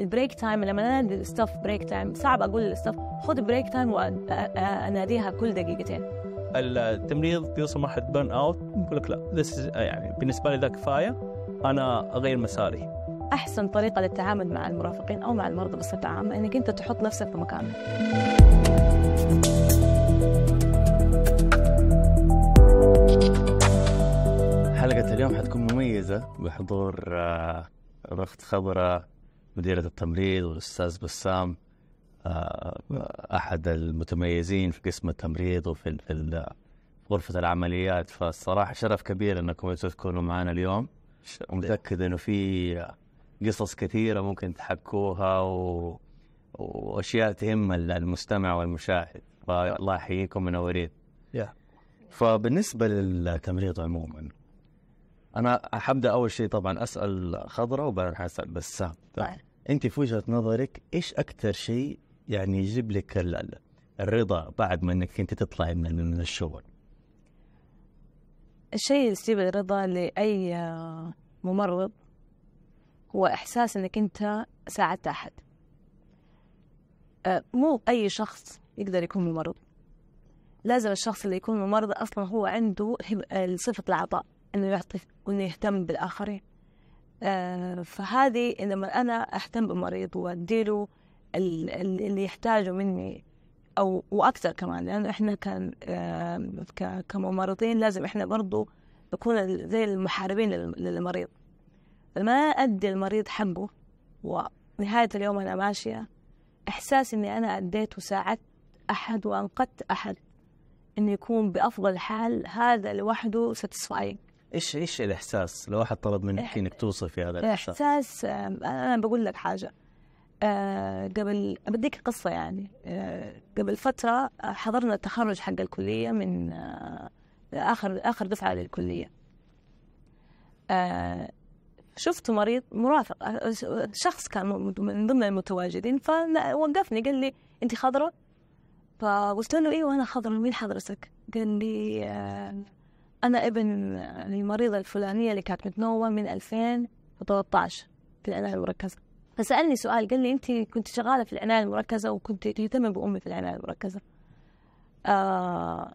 البريك تايم لما انا ادي الستاف بريك تايم صعب اقول للستاف خذ بريك تايم واناديها كل دقيقتين التمريض بيوصل مرحله بيرن اوت يقول لك لا ذس يعني بالنسبه لي ذا كفايه انا اغير مساري احسن طريقه للتعامل مع المرافقين او مع المرضى بصفه عامه انك انت تحط نفسك في مكانك حلقة اليوم حتكون مميزة بحضور أخت آه، خبرة مديرة التمريض والأستاذ بسام آه، آه، أحد المتميزين في قسم التمريض وفي غرفة العمليات فالصراحة شرف كبير أنكم تكونوا معنا اليوم متأكد أنه في قصص كثيرة ممكن تحكوها و... وأشياء تهم المستمع والمشاهد فالله يحييكم منورين yeah. فبالنسبة للتمريض عموما أنا حبدأ أول شيء طبعا أسأل خضرة وبعدين أسأل بسام طيب. انت في وجهه نظرك ايش اكثر شيء يعني يجيب لك الرضا بعد ما انك انت تطلعي من, من الشغل؟ الشيء اللي يجيب الرضا لاي آه، ممرض هو احساس انك انت ساعدت احد. آه، مو اي شخص يقدر يكون ممرض. لازم الشخص اللي يكون ممرض اصلا هو عنده صفه العطاء انه يعطي وانه يهتم بالاخرين. آه، فهذه لما أنا أهتم بمريض وأديله اللي يحتاجه مني أو وأكثر كمان لأنه إحنا كان آه، كممرضين لازم إحنا برضو نكون زي المحاربين للمريض لما أدي المريض حقه ونهاية اليوم أنا ماشية إحساس إني أنا أديت وساعدت أحد وأنقذت أحد إنه يكون بأفضل حال هذا لوحده ساتسفاينج ايش ايش الاحساس لو احد طلب منك انك توصفي هذا الاحساس؟ الاحساس آه، انا بقول لك حاجه آه، قبل بديك قصه يعني آه، قبل فتره حضرنا التخرج حق الكليه من اخر اخر دفعه للكليه شفت مريض مرافق شخص كان من ضمن المتواجدين فوقفني قال لي انت خضراء فقلت له ايوه انا خضراء مين حضرتك؟ قال لي أنا ابن المريضة الفلانية اللي كانت متنومة من 2013 في العناية المركزة فسألني سؤال قال لي أنت كنت شغالة في العناية المركزة وكنت تهتم بأمي في العناية المركزة آه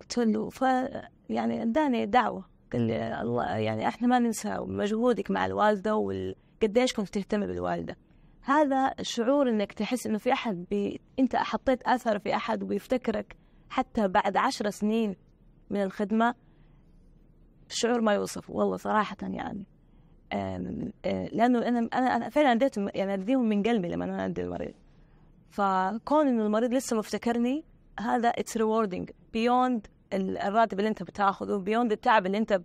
قلت له ف يعني اداني دعوة قال لي الله يعني احنا ما ننسى مجهودك مع الوالدة وقديش كنت تهتمي بالوالدة هذا شعور انك تحس انه في احد بي... انت حطيت اثر في احد وبيفتكرك حتى بعد عشر سنين من الخدمة شعور ما يوصف والله صراحة يعني آه، لأنه أنا أنا فعلا أديت يعني أديهم من قلبي لما أنا أدي المريض فكون إنه المريض لسه مفتكرني هذا اتس rewarding بيوند الراتب اللي أنت بتاخذه بيوند التعب اللي أنت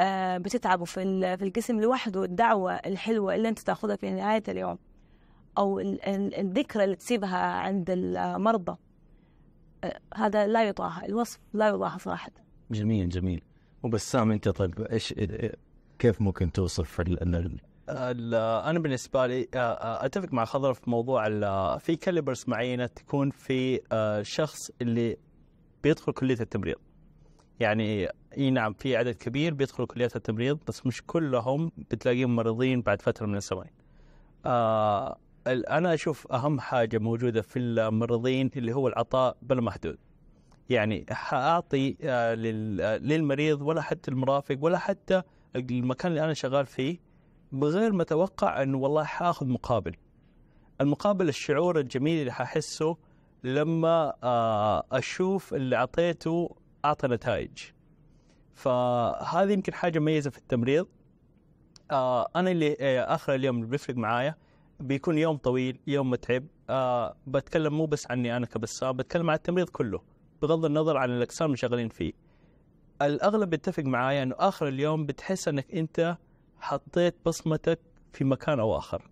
آه، بتتعبه في في الجسم لوحده الدعوة الحلوة اللي أنت تاخذها في نهاية اليوم أو الذكرى اللي تسيبها عند المرضى آه، هذا لا يطاح الوصف لا يضاهى صراحة جميل جميل وبسام انت طيب ايش إيه، إيه، كيف ممكن توصف ال انا بالنسبه لي اتفق مع خضر في موضوع في كاليبرز معينه تكون في الشخص اللي بيدخل كليه التمريض يعني اي نعم في عدد كبير بيدخلوا كليات التمريض بس مش كلهم بتلاقيهم مريضين بعد فتره من السنوات آه انا اشوف اهم حاجه موجوده في الممرضين اللي هو العطاء بلا محدود. يعني حاعطي آه، آه، للمريض ولا حتى المرافق ولا حتى المكان اللي انا شغال فيه بغير ما اتوقع انه والله حاخذ مقابل. المقابل الشعور الجميل اللي ححسه لما آه، اشوف اللي اعطيته اعطى نتائج. فهذه يمكن حاجه مميزه في التمريض. انا اللي اخر اليوم اللي بيفرق معايا بيكون يوم طويل، يوم متعب، بتكلم مو بس عني انا كبسام، بتكلم عن التمريض كله. بغض النظر عن الاقسام اللي شغالين فيه الاغلب بيتفق معايا انه اخر اليوم بتحس انك انت حطيت بصمتك في مكان او اخر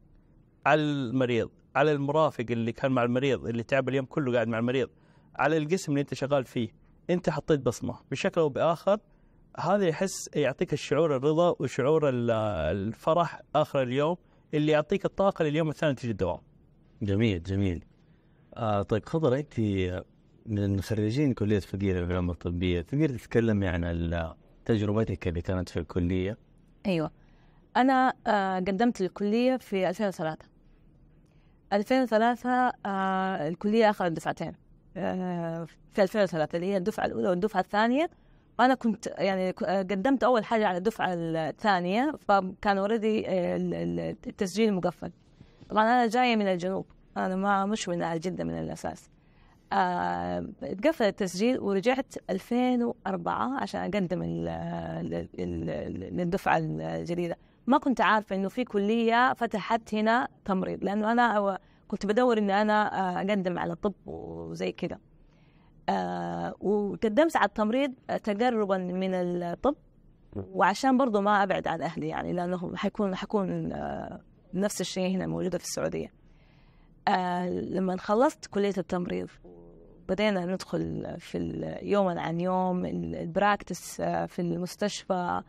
على المريض على المرافق اللي كان مع المريض اللي تعب اليوم كله قاعد مع المريض على القسم اللي انت شغال فيه انت حطيت بصمه بشكل او باخر هذا يحس يعطيك الشعور الرضا وشعور الفرح اخر اليوم اللي يعطيك الطاقه لليوم الثاني تجي الدوام. جميل جميل. آه طيب خضر انت من خريجين كلية فقير العلوم الطبية تقدر تتكلمي يعني عن تجربتك اللي كانت في الكلية أيوة أنا آه، قدمت للكلية في 2003 2003 آه، الكلية أخذت دفعتين آه، في 2003 اللي هي الدفعة الأولى والدفعة الثانية أنا كنت يعني قدمت أول حاجة على الدفعة الثانية فكان اوريدي التسجيل مقفل طبعا أنا جاية من الجنوب أنا ما مش من أهل جدة من الأساس آه التسجيل ورجعت 2004 عشان اقدم للدفعه الجديده ما كنت عارفه انه في كليه فتحت هنا تمريض لانه انا كنت بدور اني انا آه، اقدم على طب وزي كذا آه وقدمت على التمريض تقربا من الطب وعشان برضه ما ابعد عن اهلي يعني لانه حيكون حكون آه، نفس الشيء هنا موجوده في السعوديه آه لما خلصت كلية التمريض بدينا ندخل في يوما عن يوم البراكتس آه، في المستشفى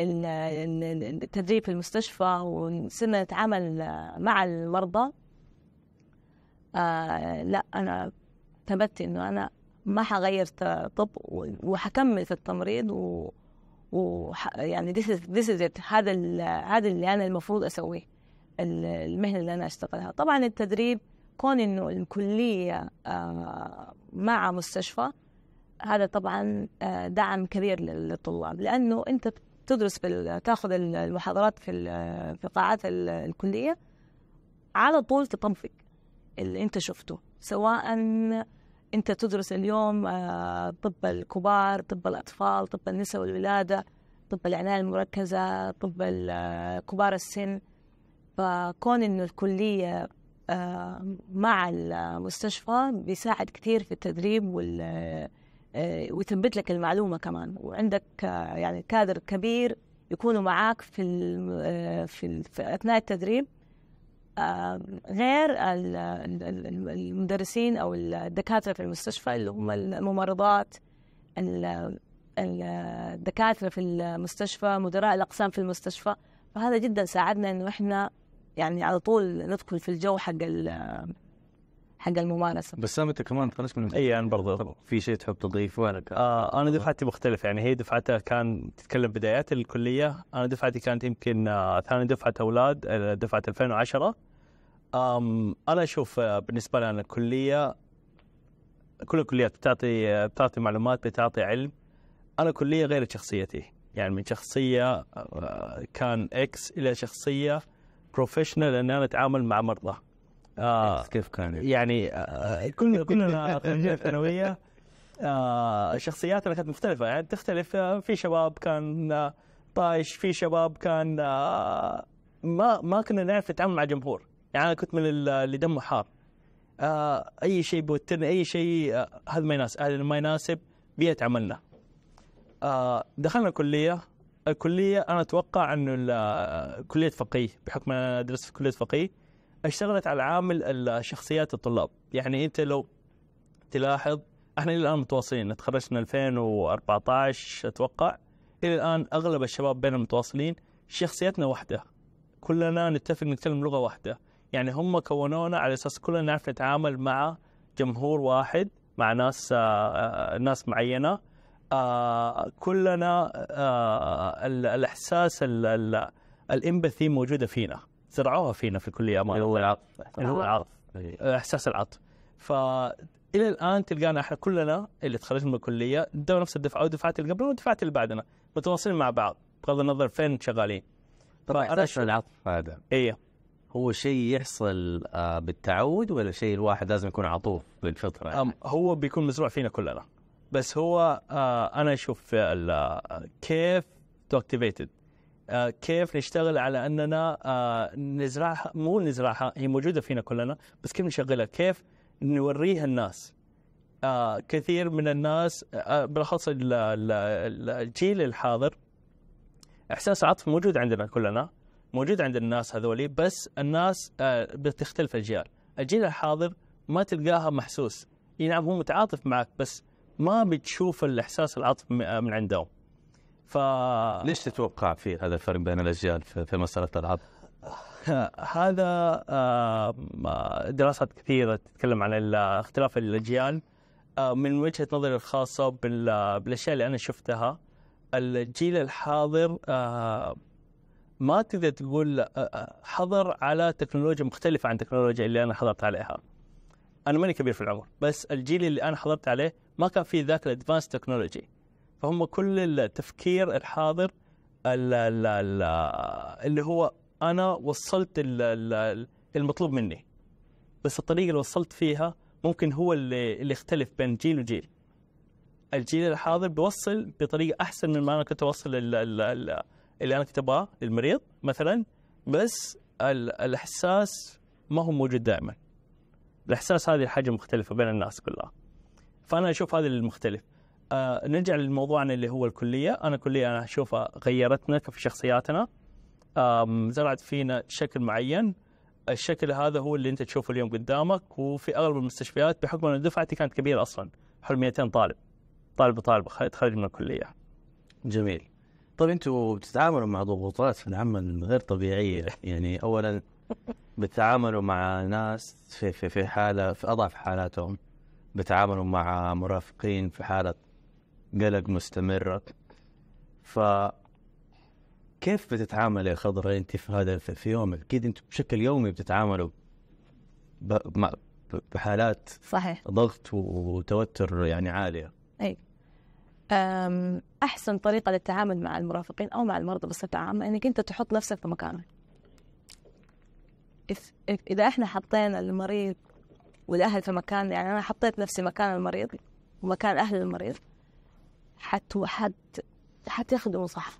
التدريب في المستشفى وصرنا نتعامل آه، مع المرضى آه لا أنا ثبت إنه أنا ما حغير طب وحكمل في التمريض و, و يعني this is, this is it هذا هذا اللي أنا المفروض أسويه المهنه اللي انا اشتغلها طبعا التدريب كون انه الكليه آه، مع مستشفى هذا طبعا آه، دعم كبير للطلاب لانه انت تدرس في تاخذ المحاضرات في في قاعات الكليه على طول تطبق اللي انت شفته سواء انت تدرس اليوم آه، طب الكبار طب الاطفال طب النساء والولاده طب العنايه المركزه طب كبار السن فكون انه الكليه آه، مع المستشفى بيساعد كثير في التدريب وال آه، ويثبت لك المعلومة كمان وعندك آه، يعني كادر كبير يكونوا معاك في ال في, في أثناء التدريب غير المدرسين أو الدكاترة في المستشفى اللي هم الممرضات الدكاترة في المستشفى مدراء الأقسام في المستشفى فهذا جدا ساعدنا إنه إحنا يعني على طول ندخل في الجو حق حق الممارسه بس انت كمان تخرجت من اي انا يعني برضه في شيء تحب تضيفه لك آه انا دفعتي مختلفه يعني هي دفعتها كان تتكلم بدايات الكليه انا دفعتي كانت يمكن آه ثاني دفعه اولاد آه، دفعه 2010 آم انا اشوف آه بالنسبه لي انا الكليه كل الكليات بتعطي آه، بتعطي معلومات بتعطي علم انا كليه غير شخصيتي يعني من شخصيه آه، كان اكس الى شخصيه بروفيشنال ان انا اتعامل مع مرضى آه كيف كان يعني آه كلنا كلنا خريجين الثانويه آه شخصياتنا كانت مختلفه يعني تختلف آه، في شباب كان آه، طايش في شباب كان آه ما ما كنا نعرف نتعامل مع الجمهور يعني انا كنت من اللي دمه حار آه اي شيء بيوترني اي شيء آه هذا ما يناسب هذا ما يناسب بيئه عملنا آه دخلنا الكليه الكليه انا اتوقع انه كليه فقيه بحكم انا ادرس في كليه فقيه اشتغلت على عامل شخصيات الطلاب يعني انت لو تلاحظ احنا الى الان متواصلين تخرجنا 2014 اتوقع الى الان اغلب الشباب بيننا متواصلين شخصيتنا واحده كلنا نتفق نتكلم لغه واحده يعني هم كونونا على اساس كلنا نعرف نتعامل مع جمهور واحد مع ناس آه، آه، ناس معينه آه، كلنا آه الاحساس الامباثي موجوده فينا زرعوها فينا في الكليه امانه اللي هو العطف اللي هو العطف احساس العطف ف الى الان تلقانا احنا كلنا اللي تخرجنا من الكليه دو نفس الدفعه ودفعات اللي قبلنا ودفعات اللي بعدنا متواصلين مع بعض بغض النظر فين شغالين طبعا احساس العطف هذا ايه هو شيء يحصل آه، بالتعود ولا شيء الواحد لازم يكون عطوف بالفطره يعني؟ هو بيكون مزروع فينا كلنا بس هو آه انا اشوف آه، كيف تو اكتيفيتد آه كيف نشتغل على اننا آه نزرعها مو نزرعها هي موجوده فينا كلنا بس كيف نشغلها كيف نوريها الناس آه كثير من الناس آه، بالاخص الجيل الحاضر احساس عاطفي موجود عندنا كلنا موجود عند الناس هذولي بس الناس آه، بتختلف اجيال الجيل الحاضر ما تلقاها محسوس يعني نعم هو متعاطف معك بس ما بتشوف الاحساس العاطفي آه، من عندهم ف ليش تتوقع في هذا الفرق بين الاجيال في مساله العاطفه؟ هذا آه، دراسات كثيره تتكلم عن آه، اختلاف الاجيال من وجهه نظري الخاصه بالاشياء اللي انا شفتها الجيل الحاضر ما تقدر تقول حضر على تكنولوجيا مختلفه عن التكنولوجيا اللي انا حضرت عليها. انا ماني كبير في العمر بس الجيل اللي انا حضرت عليه ما كان فيه ذاك الادفانس تكنولوجي فهم كل التفكير الحاضر الـ الـ الـ اللي هو انا وصلت المطلوب مني بس الطريقه اللي وصلت فيها ممكن هو اللي, اللي يختلف بين جيل وجيل الجيل الحاضر بيوصل بطريقه احسن من ما انا كنت اوصل اللي انا كنت ابغاه للمريض مثلا بس الاحساس ما هو موجود دائما الاحساس هذه الحاجه مختلفه بين الناس كلها فانا اشوف هذا المختلف آه نرجع لموضوعنا اللي هو الكليه انا كليه انا اشوفها غيرتنا في شخصياتنا زرعت فينا شكل معين الشكل هذا هو اللي انت تشوفه اليوم قدامك وفي اغلب المستشفيات بحكم ان دفعتي كانت كبيره اصلا حول 200 طالب طالب طالب تخرج من الكليه جميل طيب انتم بتتعاملوا مع ضغوطات في العمل غير طبيعيه يعني اولا بتعاملوا مع ناس في في في حاله في اضعف حالاتهم بتعاملوا مع مرافقين في حاله قلق مستمره ف كيف بتتعامل يا خضرة انت في هذا في يومك؟ اكيد انتم بشكل يومي بتتعاملوا مع بحالات صحيح ضغط وتوتر يعني عاليه. اي احسن طريقه للتعامل مع المرافقين او مع المرضى بصفه عامه انك انت تحط نفسك في مكانك. اذا احنا حطينا المريض والاهل في مكان يعني انا حطيت نفسي مكان المريض ومكان اهل المريض حت حت حتخدمه صح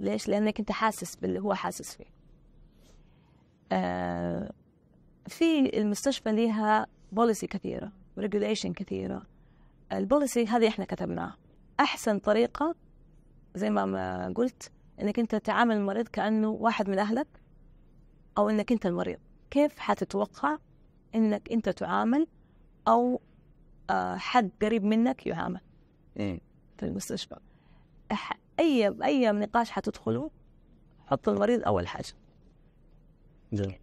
ليش؟ لأنك أنت حاسس باللي هو حاسس فيه. آه في المستشفى ليها بوليسي كثيرة، ريجوليشن كثيرة. البوليسي هذه احنا كتبناها. أحسن طريقة زي ما قلت إنك أنت تعامل المريض كأنه واحد من أهلك أو إنك أنت المريض كيف حتتوقع إنك أنت تعامل أو آه، حد قريب منك يعامل إيه. في المستشفى أي أي نقاش حتدخله حط المريض أول حاجة جميل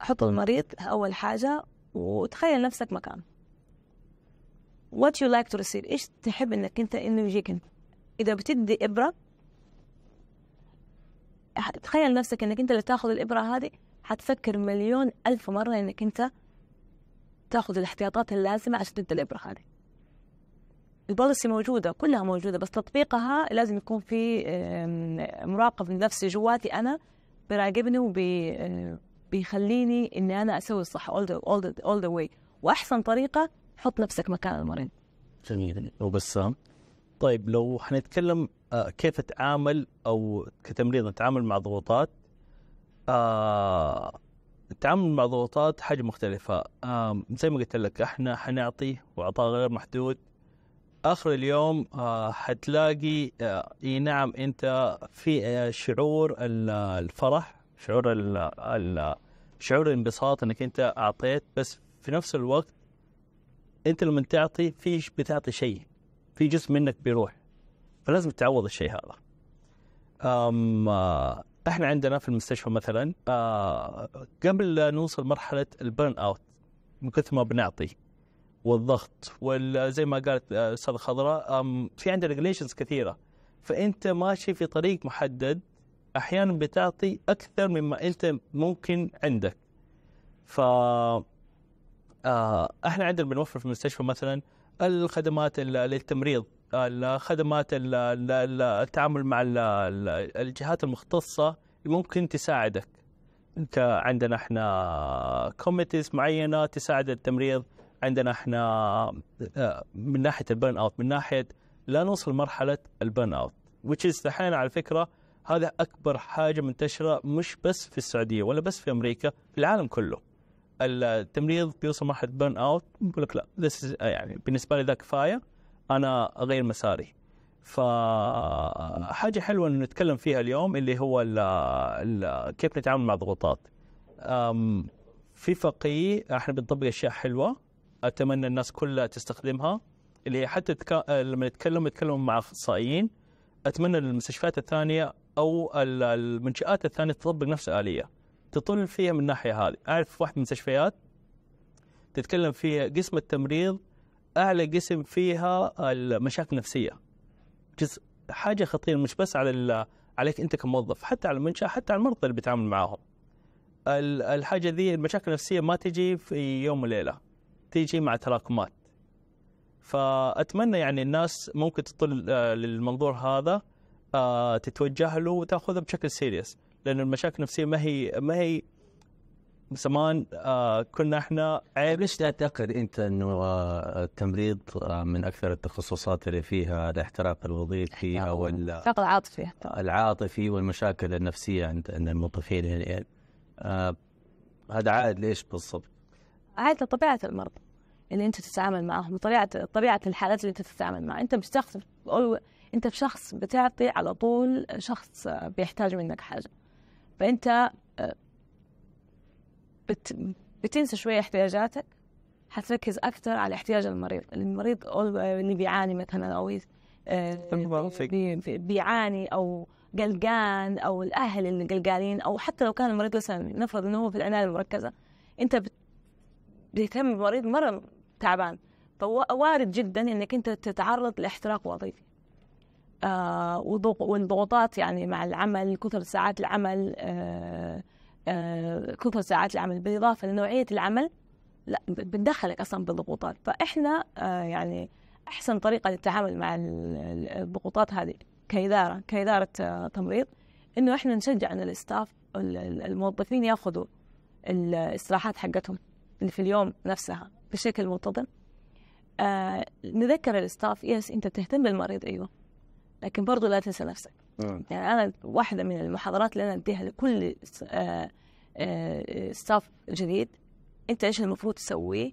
حط المريض أول حاجة وتخيل نفسك مكان وات يو لايك تو receive إيش تحب إنك أنت إنه يجيك أنت إذا بتدي إبرة تخيل نفسك انك انت اللي تاخذ الابره هذه حتفكر مليون الف مره انك انت تاخذ الاحتياطات اللازمه عشان تبدا الابره هذه البوليسي موجوده كلها موجوده بس تطبيقها لازم يكون في مراقب نفسي جواتي انا بيراقبني وبيخليني آه، اني انا اسوي الصح all the, all the, all the way واحسن طريقه حط نفسك مكان المريض جميل وبسام طيب لو حنتكلم آه، كيف اتعامل او كتمريض اتعامل مع ضغوطات التعامل آه، مع ضغوطات حاجه مختلفه آه، زي ما قلت لك احنا حنعطي وعطاء غير محدود اخر اليوم حتلاقي اي نعم انت في شعور الفرح شعور ال شعور الانبساط انك انت اعطيت بس في نفس الوقت انت لما تعطي في بتعطي شيء في جزء منك بيروح فلازم تعوض الشيء هذا أم آه، احنا عندنا في المستشفى مثلا أه قبل لا نوصل مرحله البرن اوت من كثر ما بنعطي والضغط وزي ما قالت الاستاذ آه، خضراء في عندنا ريجليشنز كثيره فانت ماشي في طريق محدد احيانا بتعطي اكثر مما انت ممكن عندك ف آه، احنا عندنا بنوفر في المستشفى مثلا الخدمات للتمريض الخدمات التعامل مع الجهات المختصة اللي ممكن تساعدك انت عندنا احنا كوميتيز معينة تساعد التمريض عندنا احنا آه، من ناحية البرن اوت من ناحية لا نوصل مرحلة البرن اوت which is دحين على فكرة هذا أكبر حاجة منتشرة مش بس في السعودية ولا بس في أمريكا في العالم كله التمريض بيوصل مرحلة برن اوت يقول لك لا this is آه، يعني بالنسبة لي ذا كفاية انا غير مساري فحاجه حلوه انه نتكلم فيها اليوم اللي هو الـ الـ كيف نتعامل مع الضغوطات في فقيه احنا بنطبق اشياء حلوه اتمنى الناس كلها تستخدمها اللي هي حتى تك... لما نتكلم نتكلم مع اخصائيين اتمنى المستشفيات الثانيه او المنشات الثانيه تطبق نفس الاليه تطل فيها من الناحيه هذه اعرف واحد من المستشفيات تتكلم فيها قسم التمريض اعلى قسم فيها المشاكل النفسيه جزء حاجه خطيره مش بس على عليك انت كموظف حتى على المنشاه حتى على المرضى اللي بتعامل معاهم الحاجه ذي المشاكل النفسيه ما تجي في يوم وليله تيجي مع تراكمات فاتمنى يعني الناس ممكن تطل آه، للمنظور هذا آه، تتوجه له وتاخذه بشكل سيريس لان المشاكل النفسيه ما هي ما هي زمان آه كنا احنا عيب طيب، ليش تعتقد انت انه آه، التمريض آه، من اكثر التخصصات اللي فيها الاحتراق الوظيفي او الاحتراق العاطفي العاطفي والمشاكل النفسيه عند الموظفين يعني،, يعني آه هذا عائد ليش بالضبط؟ عائد لطبيعه المرضى اللي انت تتعامل معه طبيعه طبيعه الحالات اللي انت تتعامل معها انت مستخدم انت بشخص بتعطي على طول شخص آه، بيحتاج منك حاجه فانت بت... بتنسى شوية احتياجاتك حتركز أكثر على احتياج المريض المريض اللي بيعاني مثلا أو آه، بي... بيعاني أو قلقان أو الأهل اللي قلقانين أو حتى لو كان المريض لسه نفرض إنه هو في العناية المركزة أنت بت... بيهتم بمريض مرة تعبان فوارد جدا إنك أنت تتعرض لاحتراق وظيفي آه والضغوطات يعني مع العمل كثر ساعات العمل آه آه، كثر ساعات العمل بالإضافة لنوعية العمل لا بتدخلك أصلا بالضغوطات فإحنا آه، يعني أحسن طريقة للتعامل مع الضغوطات هذه كإدارة كإدارة آه، تمريض إنه إحنا نشجع إن الاستاف الموظفين ياخذوا الاستراحات حقتهم اللي في اليوم نفسها بشكل منتظم آه نذكر الاستاف يس انت تهتم بالمريض ايوه لكن برضه لا تنسى نفسك يعني انا واحده من المحاضرات اللي انا اديها لكل ستاف آه، آه، جديد انت ايش المفروض تسويه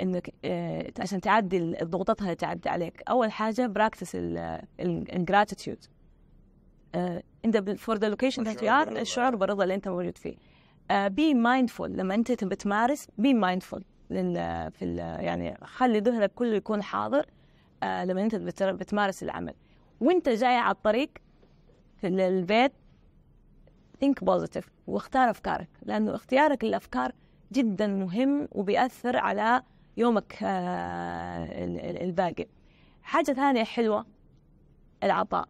انك آه، عشان تعدي الضغوطات اللي تعدي عليك اول حاجه براكتس الجراتيتيود انت فور ذا لوكيشن الشعور بالرضا اللي انت موجود فيه بي مايندفول لما انت تبي تمارس بي مايندفول في يعني خلي ذهنك كله يكون حاضر لما انت بتمارس العمل وانت جاي على الطريق في البيت think positive واختار أفكارك لأنه اختيارك للأفكار جدا مهم وبيأثر على يومك آه، الباقي حاجة ثانية حلوة العطاء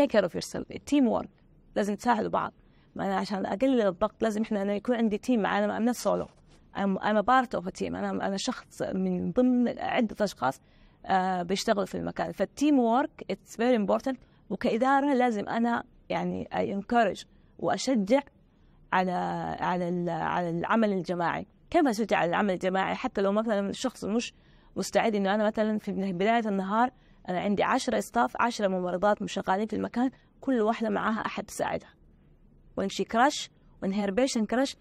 take care of yourself team work لازم تساعدوا بعض ما أنا عشان أقلل الضغط لازم إحنا أنا يكون عندي تيم معانا أنا not سولو أنا بارت أوف تيم أنا أنا شخص من ضمن عدة أشخاص آه، بيشتغلوا في المكان فالتيم وورك اتس فيري امبورتنت وكإدارة لازم أنا يعني أنكرج وأشجع على على على العمل الجماعي كيف أشجع على العمل الجماعي حتى لو مثلا الشخص مش مستعد إنه أنا مثلا في بداية النهار أنا عندي عشرة استاف عشرة ممرضات مشغالين في المكان كل واحدة معاها أحد تساعدها وإن شي كراش وإن كراش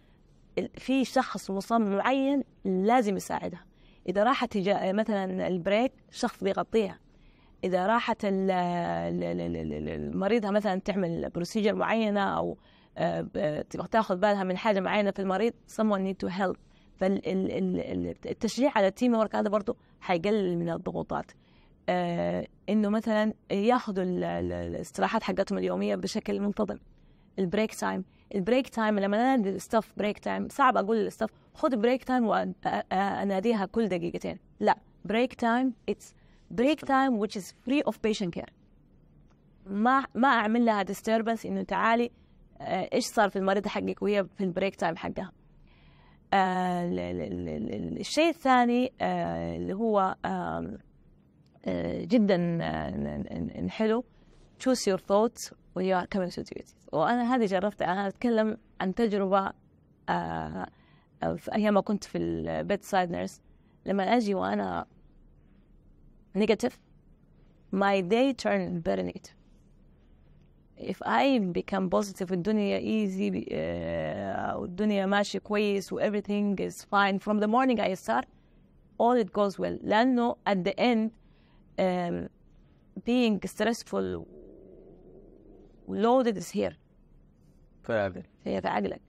في شخص مصمم معين لازم يساعدها إذا راحت مثلا البريك شخص بيغطيها اذا راحت المريضه مثلا تعمل بروسيجر معينه او آه، تاخذ بالها من حاجه معينه في المريض someone need to help فالتشجيع على التيم ورك هذا برضه حيقلل من الضغوطات آه، انه مثلا ياخذوا الاستراحات حقتهم اليوميه بشكل منتظم البريك تايم البريك تايم لما انادي الستاف بريك تايم صعب اقول للستاف خذ بريك تايم واناديها كل دقيقتين لا بريك تايم اتس بريك تايم which is free of patient care ما ما اعمل لها ديستربنس انه تعالي آه، ايش صار في المريضه حقك وهي في البريك تايم حقها آه، الشيء الثاني آه، اللي هو جدا حلو choose your thoughts when you are coming to وانا هذه جربتها انا اتكلم عن تجربه في ايام ما كنت في البيت سايد نيرس لما اجي وانا negative, my day turned very negative. If I become positive الدنيا easy uh, والدنيا ماشية quiz, everything is fine from the morning I start all it goes well لأنه at the end um, being stressful loaded is here فعلا هي في in the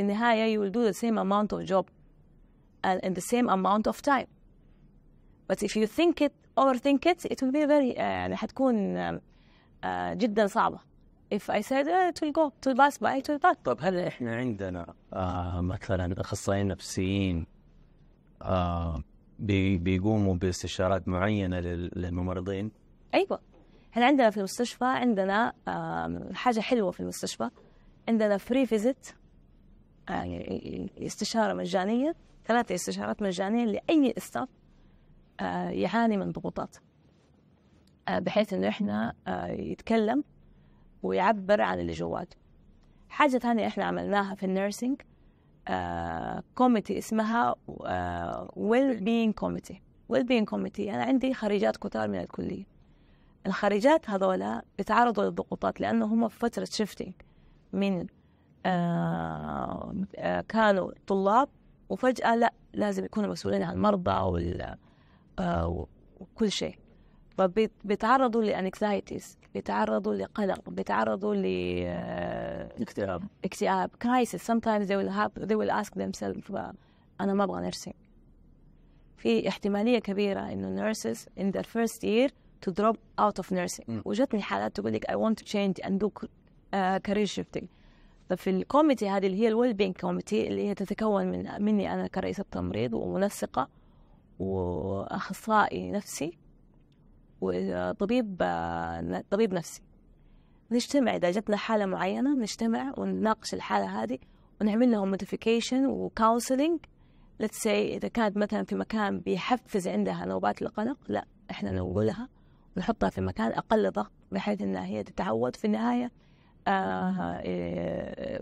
النهاية you will do the same amount of job uh, and in the same amount of time but if you think it اوفر ثينك ات it will be very uh, يعني حتكون آه، جدا صعبه if I said uh, it will go to pass by it will pass طيب هل احنا عندنا آه مثلا اخصائيين نفسيين آه بي بيقوموا باستشارات معينه للممرضين؟ ايوه احنا عندنا في المستشفى عندنا آه حاجه حلوه في المستشفى عندنا فري فيزيت آه، يعني استشاره مجانيه ثلاثة استشارات مجانية لأي استاف آه، يعاني من ضغوطات آه، بحيث انه احنا آه، يتكلم ويعبر عن اللي جواته حاجة ثانية احنا عملناها في النيرسينج كوميتي اسمها ويل بين كوميتي ويل بين كوميتي انا عندي خريجات كتار من الكلية الخريجات هذولا بيتعرضوا للضغوطات لانه هم في فترة شيفتنج من كانوا طلاب وفجأة لا لازم يكونوا مسؤولين عن المرضى وال آه، وكل شيء فبيتعرضوا لانكزايتيز بيتعرضوا لقلق بيتعرضوا ل آه، اكتئاب اكتئاب كرايسيس sometimes they will have they will ask themselves انا ما ابغى نرسم في احتماليه كبيره انه nurses in their first year to drop out of nursing م. وجتني حالات تقول لك I want to change and do آه، career shifting ففي الكوميتي هذه اللي هي الويل بينج كوميتي اللي هي تتكون من مني انا كرئيسه تمريض ومنسقه وأخصائي نفسي وطبيب طبيب نفسي نجتمع إذا جتنا حالة معينة نجتمع ونناقش الحالة هذه ونعمل لهم نوتيفيكيشن وكونسلنج ليتس سي إذا كانت مثلا في مكان بيحفز عندها نوبات القلق لا إحنا نقولها ونحطها في مكان أقل ضغط بحيث إنها هي تتعود في النهاية آه, آه،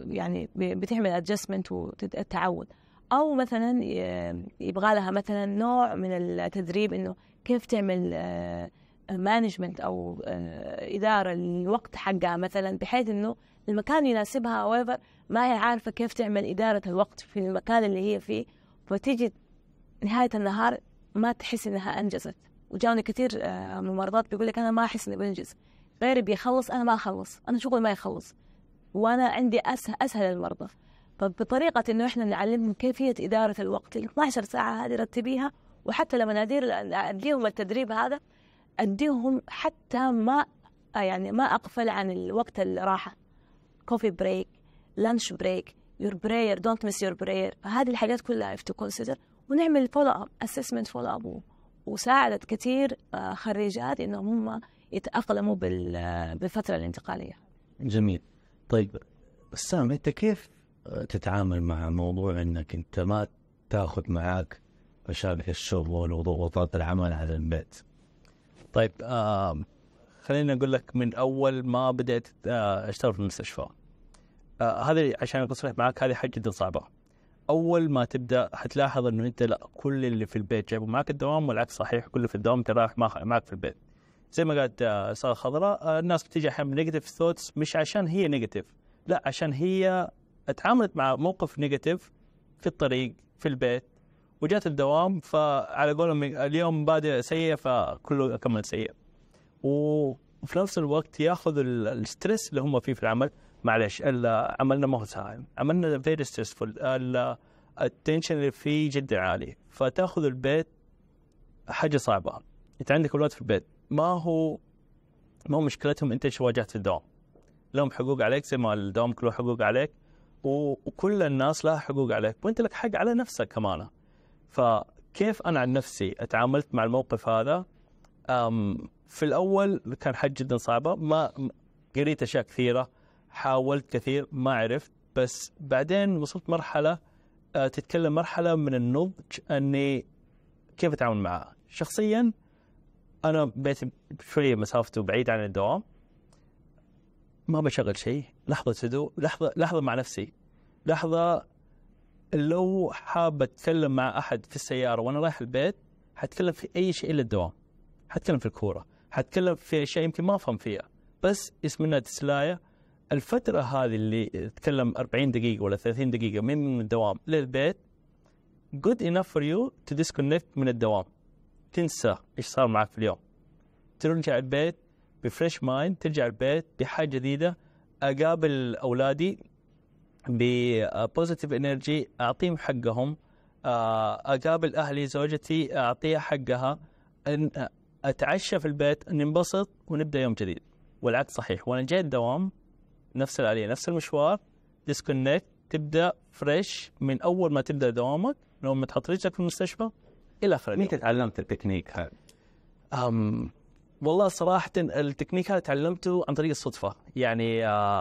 يعني بتعمل ادجستمنت وتتعود او مثلا يبغى لها مثلا نوع من التدريب انه كيف تعمل مانجمنت آه، او آه، اداره للوقت حقها مثلا بحيث انه المكان يناسبها او ما هي عارفه كيف تعمل اداره الوقت في المكان اللي هي فيه فتيجي نهايه النهار ما تحس انها انجزت وجاوني كثير آه، من بيقول لك انا ما احس اني بنجز غيري بيخلص انا ما اخلص انا شغلي ما يخلص وانا عندي اسهل, أسهل المرضى فبطريقة إنه إحنا نعلمهم كيفية إدارة الوقت ال 12 ساعة هذه رتبيها وحتى لما أدير أديهم التدريب هذا أديهم حتى ما يعني ما أقفل عن الوقت الراحة كوفي بريك لانش بريك يور براير دونت ميس يور براير هذه الحاجات كلها اف تو كونسيدر ونعمل فولو اب اسسمنت فولو اب وساعدت كثير آه، خريجات انهم هم يتاقلموا بالفتره الانتقاليه. جميل طيب بسام انت كيف تتعامل مع موضوع انك انت ما تاخذ معاك مشابه الشغل وضغوطات العمل على البيت. طيب آه خليني اقول لك من اول ما بدات آه اشتغل في المستشفى. آه هذه عشان اكون صريح معك هذه حاجه جدا صعبه. اول ما تبدا حتلاحظ انه انت لا كل اللي في البيت جايبه معك الدوام والعكس صحيح اللي في الدوام انت رايح معك في البيت. زي ما قالت آه، ساره خضراء آه، الناس بتيجي احيانا نيجاتيف ثوتس مش عشان هي نيجاتيف لا عشان هي اتعاملت مع موقف نيجاتيف في الطريق في البيت وجات الدوام فعلى قولهم اليوم بادئ سيء فكله كمل سيء وفي نفس الوقت ياخذ الستريس اللي هم فيه في العمل معلش عملنا ما هو سهل عملنا فيري ستريسفول التنشن اللي فيه جدا عالي فتاخذ البيت حاجه صعبه انت عندك اولاد في البيت ما هو ما هو مشكلتهم انت ايش واجهت في الدوام لهم حقوق عليك زي ما الدوام كله حقوق عليك وكل الناس لها حقوق عليك وانت لك حق على نفسك كمان فكيف انا عن نفسي اتعاملت مع الموقف هذا في الاول كان حاجه جدا صعبه ما قريت اشياء كثيره حاولت كثير ما عرفت بس بعدين وصلت مرحله تتكلم مرحله من النضج اني كيف اتعامل معها شخصيا انا بيتي شويه مسافته بعيد عن الدوام ما بشغل شيء لحظة هدوء لحظة لحظة مع نفسي لحظة لو حاب أتكلم مع أحد في السيارة وأنا رايح البيت حتكلم في أي شيء إلا الدوام حتكلم في الكورة حتكلم في أشياء يمكن ما أفهم فيها بس اسمنا تسلاية الفترة هذه اللي تتكلم 40 دقيقة ولا 30 دقيقة من الدوام للبيت good enough for you to disconnect من الدوام تنسى ايش صار معك في اليوم ترجع البيت بفريش مايند ترجع البيت بحاجه جديده اقابل اولادي ببوزيتيف انرجي آه، اعطيهم حقهم آه، اقابل اهلي زوجتي اعطيها حقها ان آه، اتعشى في البيت ننبسط ونبدا يوم جديد والعكس صحيح وانا جاي الدوام نفس الاليه نفس المشوار ديسكونكت تبدا فريش من اول ما تبدا دوامك اول ما تحط رجلك في المستشفى الى اخر متى تعلمت التكنيك هذا؟ والله صراحة التكنيك هذا تعلمته عن طريق الصدفة يعني آه,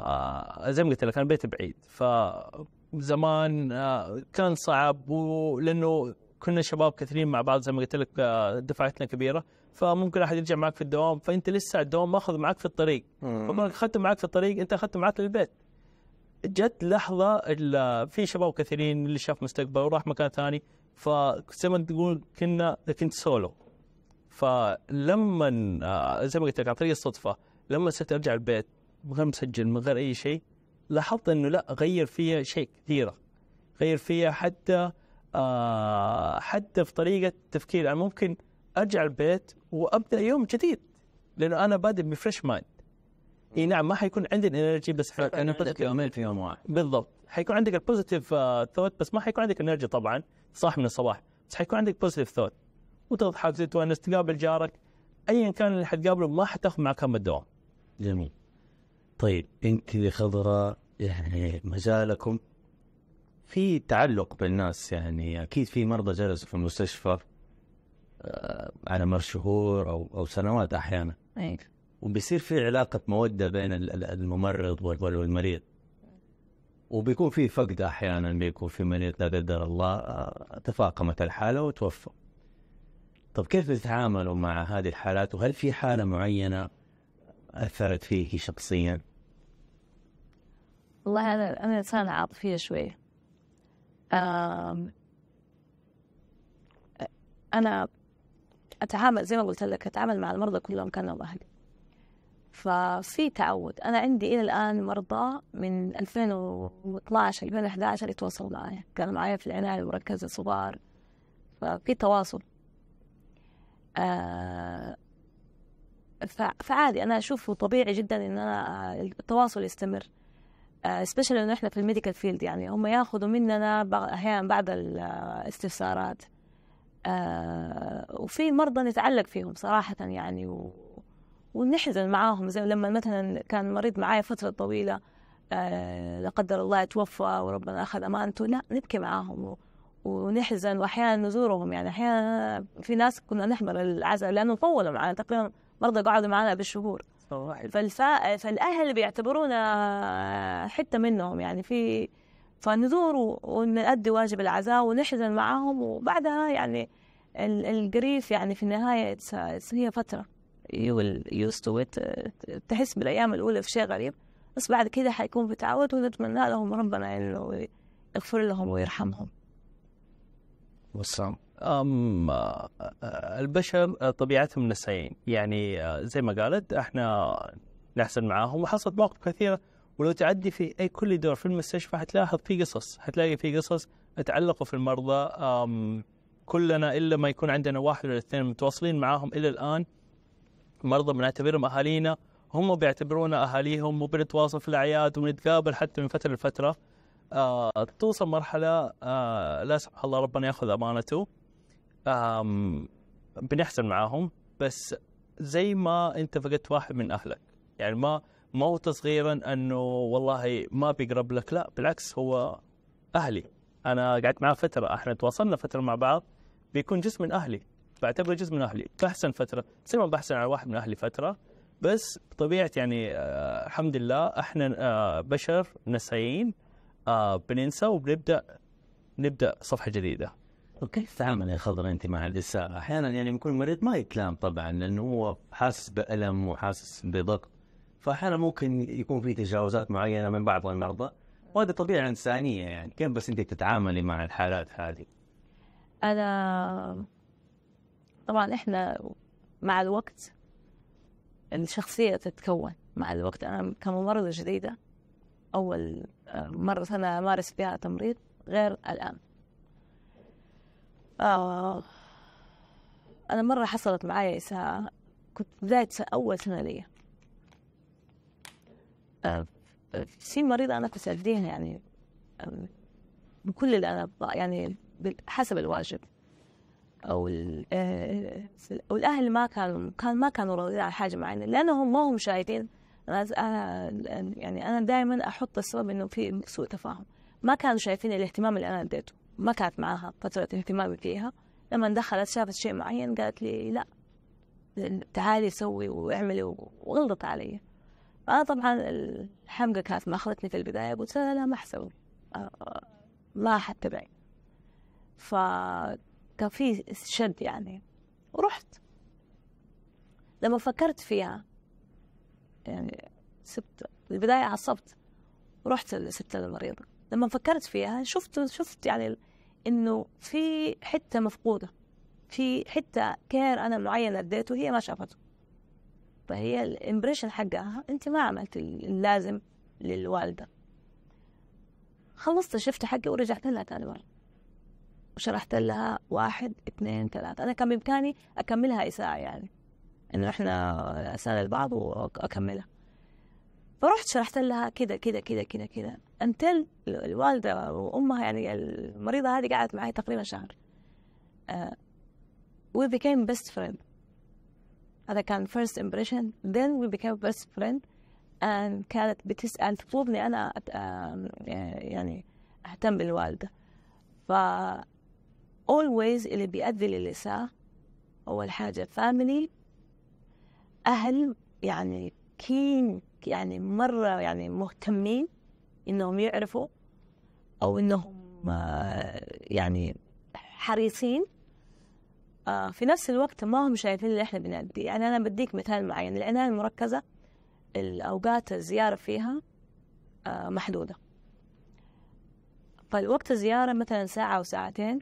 آه، زي ما قلت لك أنا بيتي بعيد فزمان زمان آه، كان صعب ولأنه كنا شباب كثيرين مع بعض زي ما قلت لك آه، دفعتنا كبيرة فممكن أحد يرجع معك في الدوام فأنت لسه الدوام ماخذ معك في الطريق فما أخذته معك في الطريق أنت أخذته معك للبيت جت لحظة في شباب كثيرين اللي شاف مستقبل وراح مكان ثاني فزي ما تقول كنا كنت سولو فلما آه، زي ما قلت لك عن طريق الصدفه لما صرت ارجع البيت من غير مسجل من غير اي شيء لاحظت انه لا غير فيها شيء كثيره غير فيها حتى آه حتى في طريقه التفكير انا يعني ممكن ارجع البيت وابدا يوم جديد لانه انا بادئ بفريش مايند اي نعم ما حيكون عندي الانرجي بس حيكون عندك يومين في يوم واحد بالضبط حيكون عندك البوزيتيف آه، ثوت بس ما حيكون عندك انرجي طبعا صاحي من الصباح بس حيكون عندك بوزيتيف ثوت وتضحك تتونس تقابل جارك ايا كان اللي حتقابله ما حتاخذ معك هم الدوام. جميل. طيب انت يا خضراء يعني مجالكم في تعلق بالناس يعني اكيد في مرضى جلسوا في المستشفى آه، على مر شهور او او سنوات احيانا. أي. وبيصير في علاقه موده بين الممرض والمريض. وبيكون في فقد احيانا بيكون في مريض لا قدر الله آه، تفاقمت الحاله وتوفى. طب كيف بتتعاملوا مع هذه الحالات وهل في حالة معينة أثرت فيك شخصيا؟ والله أنا أنا إنسانة عاطفية شوية أنا أتعامل زي ما قلت لك أتعامل مع المرضى كلهم كانوا أهلي ففي تعود أنا عندي إلى الآن مرضى من 2012 2011 يتواصلوا معي كانوا معي في العناية المركزة صغار ففي تواصل آه، فعادي انا اشوفه طبيعي جدا ان انا آه، التواصل يستمر سبيشال آه، انه احنا في الميديكال فيلد يعني هم ياخذوا مننا احيانا بعض الاستفسارات وفي مرضى نتعلق فيهم صراحه يعني و... ونحزن معاهم زي لما مثلا كان مريض معايا فتره طويله لا قدر الله توفى وربنا اخذ امانته لا نبكي معاهم ونحزن واحيانا نزورهم يعني احيانا في ناس كنا نحضر العزاء لانه طولوا معنا تقريبا مرضى قعدوا معنا بالشهور فالفا... فالاهل بيعتبرونا حته منهم يعني في فنزور ونؤدي واجب العزاء ونحزن معاهم وبعدها يعني القريف يعني في النهايه هي فتره يو يوز تو تحس بالايام الاولى في شيء غريب بس بعد كده حيكون في تعود ونتمنى لهم ربنا انه يغفر لهم ويرحمهم والسلام أم آه، البشر آه، طبيعتهم نسائيين يعني آه، زي ما قالت احنا نحسن معاهم وحصلت مواقف كثيرة ولو تعدي في أي كل دور في المستشفى حتلاحظ في قصص حتلاقي في قصص تعلقوا في المرضى كلنا إلا ما يكون عندنا واحد ولا اثنين متواصلين معاهم إلى الآن مرضى بنعتبرهم أهالينا هم بيعتبرونا أهاليهم وبنتواصل في الأعياد وبنتقابل حتى من فترة لفترة آه توصل مرحله آه لا سمح الله ربنا ياخذ امانته بنحسن معاهم بس زي ما انت فقدت واحد من اهلك يعني ما ما هو تصغيرا انه والله ما بيقرب لك لا بالعكس هو اهلي انا قعدت معاه فتره احنا تواصلنا فتره مع بعض بيكون جزء من اهلي بعتبره جزء من اهلي بحسن فتره زي ما بحسن على واحد من اهلي فتره بس بطبيعه يعني آه الحمد لله احنا آه بشر نسيين آه بننسى وبنبدا نبدا صفحه جديده وكيف تتعامل يا خضر انت مع الاساءة؟ احيانا يعني يكون المريض ما يتلام طبعا لانه هو حاسس بالم وحاسس بضغط فاحيانا ممكن يكون في تجاوزات معينه من بعض المرضى وهذه طبيعه انسانيه يعني كيف بس انت تتعاملي مع الحالات هذه؟ انا طبعا احنا مع الوقت الشخصيه تتكون مع الوقت انا كممرضه جديده أول آه، مرة سنة أمارس فيها تمريض غير الآن آه أنا مرة حصلت معايا إساءة كنت بداية أول سنة لي آه في مريضة أنا أديها يعني بكل آه، اللي أنا يعني حسب الواجب أو آه، الأهل ما كانوا كان ما كانوا راضيين على حاجة معينة لأنهم ما هم شايفين انا يعني انا دائما احط السبب انه في سوء تفاهم ما كانوا شايفين الاهتمام اللي انا اديته ما كانت معاها فتره اهتمامي فيها لما دخلت شافت شيء معين قالت لي لا تعالي سوي واعملي وغلطت علي فأنا آه، طبعا الحمقى كانت ماخذتني في البداية قلت لها لا ما حسوي آه، ما حتبعي فكان في شد يعني ورحت لما فكرت فيها يعني سبت البداية عصبت ورحت سبت المريضة لما فكرت فيها شفت شفت يعني إنه في حتة مفقودة في حتة كير أنا معينة أديته هي ما شافته فهي الإمبريشن حقها أنت ما عملت اللازم للوالدة خلصت شفت حقي ورجعت لها تاني مرة وشرحت لها واحد اثنين ثلاثة أنا كان بإمكاني أكملها إساءة يعني انه احنا اسال البعض واكملها فرحت شرحت لها كذا كذا كذا كذا كذا انتل الوالده وامها يعني المريضه هذه قعدت معي تقريبا شهر وي uh, became بيست فريند هذا كان فيرست امبريشن ذن وي became بيست فريند ان كانت بتسأل تطلبني أنا um, يعني أهتم بالوالدة ف اولويز اللي بيأذي للنساء أول حاجة فاميلي اهل يعني كين يعني مره يعني مهتمين انهم يعرفوا او انهم آه، يعني حريصين آه، في نفس الوقت ما هم شايفين اللي احنا بنأدي يعني انا بديك مثال معين العنايه المركزه الاوقات الزياره فيها آه، محدوده فالوقت الزياره مثلا ساعه او ساعتين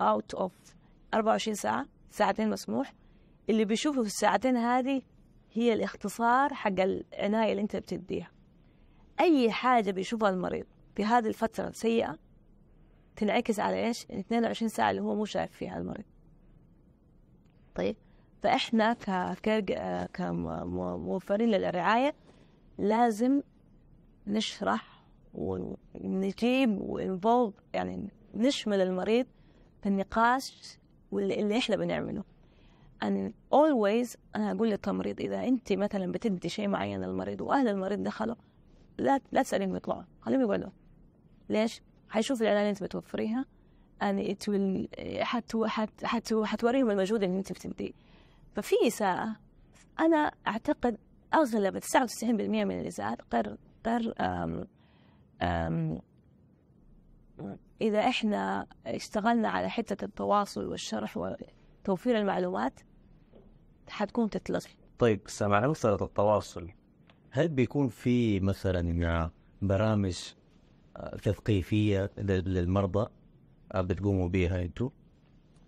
اوت اوف 24 ساعه ساعتين مسموح اللي بيشوفوا في الساعتين هذه هي الاختصار حق العناية اللي أنت بتديها أي حاجة بيشوفها المريض في هذه الفترة السيئة تنعكس على إيش؟ 22 ساعة اللي هو مو شايف فيها المريض طيب فإحنا كموفرين للرعاية لازم نشرح ونجيب وانفولف يعني نشمل المريض في النقاش واللي احنا بنعمله أن أولويز أنا أقول للتمريض إذا أنت مثلا بتدي شيء معين للمريض وأهل المريض دخلوا لا لا تسأليهم يطلعوا خليهم يقعدوا ليش؟ حيشوفوا الإعلانات اللي أنت بتوفريها أني ات ويل حت حتوريهم المجهود اللي أنت بتبديه ففي إساءة أنا أعتقد أغلب 99% من الإساءات غير غير إذا إحنا اشتغلنا على حتة التواصل والشرح وتوفير المعلومات حتكون تتلغي طيب سامع مسألة التواصل هل بيكون في مثلا يعني برامج آه، تثقيفية للمرضى آه، بتقوموا بها انتم؟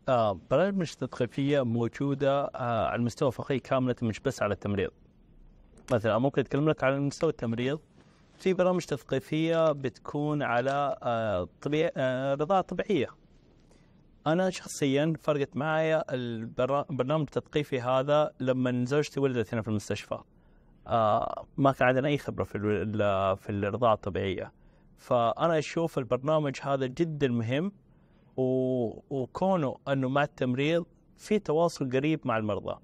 آه برامج تثقيفية موجودة آه على المستوى فقهي كاملة مش بس على التمريض مثلا ممكن أتكلم لك على مستوى التمريض في برامج تثقيفية بتكون على آه طبيع... آه رضاعة طبيعية انا شخصيا فرقت معي البرنامج التثقيفي هذا لما زوجتي ولدت هنا في المستشفى آه ما كان عندنا اي خبره في في الرضاعه الطبيعيه فانا اشوف البرنامج هذا جدا مهم وكونه انه مع التمريض في تواصل قريب مع المرضى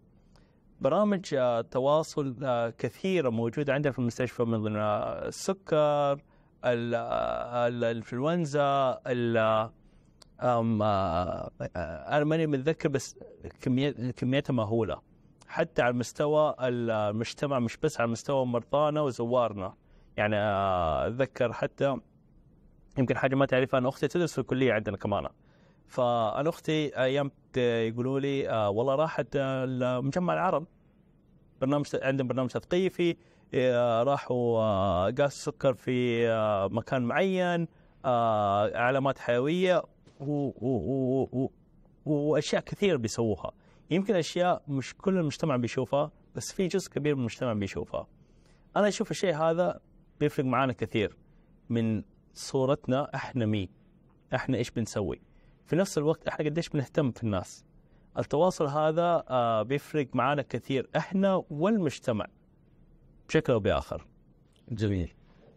برامج آه، تواصل آه، كثيره موجوده عندنا في المستشفى من السكر آه، الانفلونزا أم آه، آه، أنا ماني متذكر بس كميتها مهوله حتى على مستوى المجتمع مش بس على مستوى مرضانا وزوارنا يعني آه، اتذكر حتى يمكن حاجه ما تعرفها انا اختي تدرس في الكليه عندنا كمان فانا اختي ايام يقولوا لي والله راحت مجمع العرب برنامج عندهم برنامج تثقيفي راحوا قاسوا سكر في مكان معين علامات حيويه واشياء كثير بيسووها يمكن اشياء مش كل المجتمع بيشوفها بس في جزء كبير من المجتمع بيشوفها انا اشوف الشيء هذا بيفرق معانا كثير من صورتنا احنا مين احنا ايش بنسوي في نفس الوقت احنا قديش بنهتم في الناس التواصل هذا آه، بيفرق معانا كثير احنا والمجتمع بشكل او باخر جميل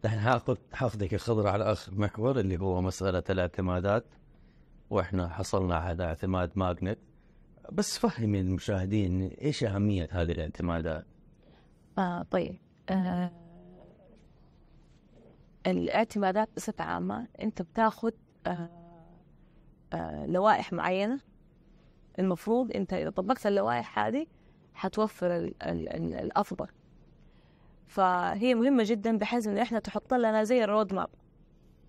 نحن حاخذك الخضر على اخر محور اللي هو مساله الاعتمادات واحنا حصلنا على اعتماد ماجنت بس فهمي المشاهدين ايش اهميه هذه الاعتمادات؟ آه طيب آه الاعتمادات بصفه عامه انت بتاخذ آه آه لوائح معينه المفروض انت اذا طبقت اللوائح هذه حتوفر الـ الـ الـ الافضل فهي مهمه جدا بحيث انه احنا تحط لنا زي الرود ماب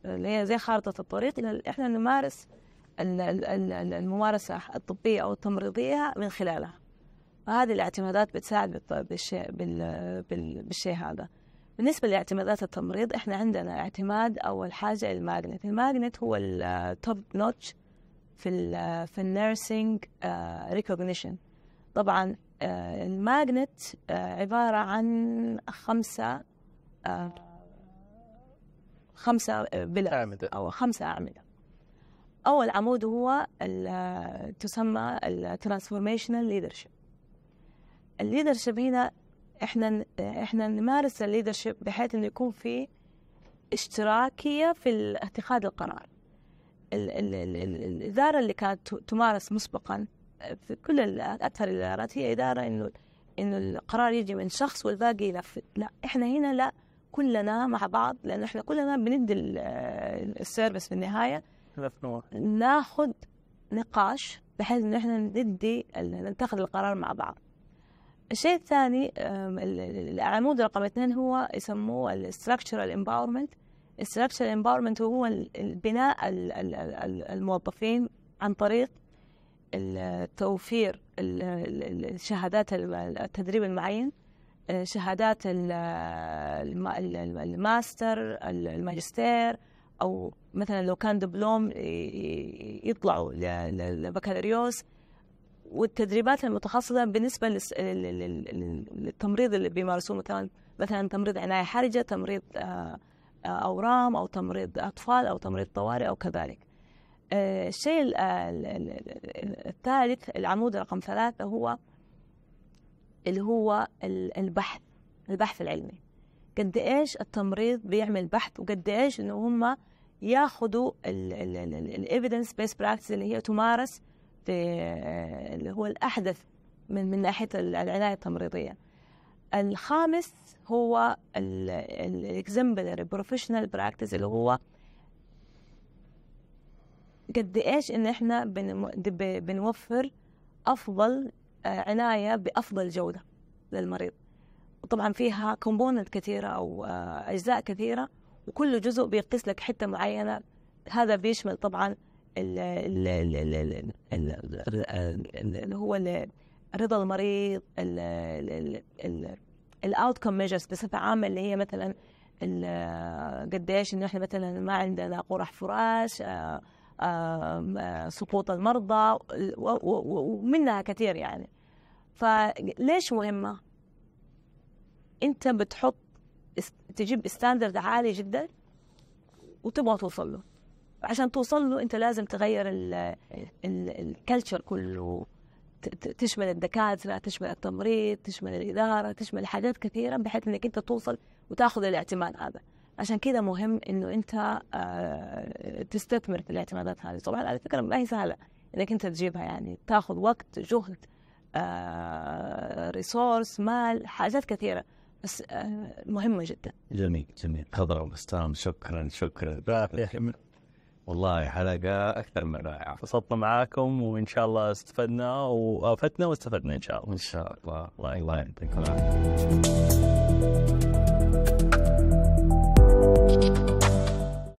اللي هي زي خارطه الطريق اللي احنا نمارس الممارسة الطبية أو التمريضية من خلالها فهذه الاعتمادات بتساعد بالشيء, بالشيء هذا بالنسبة لاعتمادات التمريض احنا عندنا اعتماد أول حاجة الماجنت الماجنت هو التوب نوتش في في النيرسينج ريكوجنيشن آه، طبعا آه، الماجنت آه، عبارة عن خمسة خمسة أعمدة. أو خمسة أعمدة اول عمود هو تسمى الترانسفورميشنال ليدرشيب الليدرشيب هنا احنا احنا نمارس الليدرشيب بحيث انه يكون في اشتراكيه في اتخاذ القرار الاداره اللي كانت تمارس مسبقا في كل اكثر الادارات هي اداره انه انه القرار يجي من شخص والباقي ينفذ لا احنا هنا لا كلنا مع بعض لانه احنا كلنا بندي آه، السيرفيس في النهايه هدف ناخذ نقاش بحيث ان احنا ندي نتخذ القرار مع بعض الشيء الثاني العمود رقم اثنين هو يسموه الستراكشرال امباورمنت الستراكشرال امباورمنت هو بناء الموظفين عن طريق توفير الشهادات التدريب المعين آه، شهادات آه، الماستر الماجستير او مثلا لو كان دبلوم يطلعوا لبكالوريوس والتدريبات المتخصصة بالنسبة للتمريض اللي بيمارسوه مثلا مثلا تمريض عناية حرجة تمريض آه، آه، أورام أو تمريض أطفال أو تمريض طوارئ أو كذلك آه، الشيء الثالث العمود رقم ثلاثة هو اللي هو البحث البحث العلمي قد ايش التمريض بيعمل بحث وقد ايش انه هم ياخذوا الايفيدنس بيس براكتس اللي هي تمارس في آه، اللي هو الاحدث من من ناحيه العنايه التمريضيه. الخامس هو الاكزمبلري بروفيشنال براكتس اللي هو قد ايش ان احنا بنوفر افضل آه، عنايه بافضل جوده للمريض. طبعا فيها كومبوننت كثيره او آه، اجزاء كثيره وكل جزء بيقيس لك حته معينه هذا بيشمل طبعا اللي هو رضا المريض الاوتكم ميجرز بصفه عامه اللي هي مثلا قديش انه احنا مثلا ما عندنا قرح فراش آه، آه، سقوط المرضى ومنها كثير يعني فليش مهمه انت بتحط تجيب ستاندرد عالي جدا وتبغى توصل له عشان توصل له انت لازم تغير الكلتشر كله تشمل الدكاتره تشمل التمريض تشمل الاداره تشمل حاجات كثيره بحيث انك انت توصل وتاخذ الاعتماد هذا عشان كذا مهم انه انت آه، تستثمر في الاعتمادات هذه طبعا على فكره ما هي سهله انك انت تجيبها يعني تاخذ وقت جهد ريسورس آه، مال حاجات كثيره آه، مهمه جدا. جميل جميل خضراء وبستان شكرا شكرا والله حلقة أكثر من رائعة انبسطنا معاكم وإن شاء الله استفدنا وفتنا واستفدنا إن شاء الله إن شاء الله الله يعطيكم العافية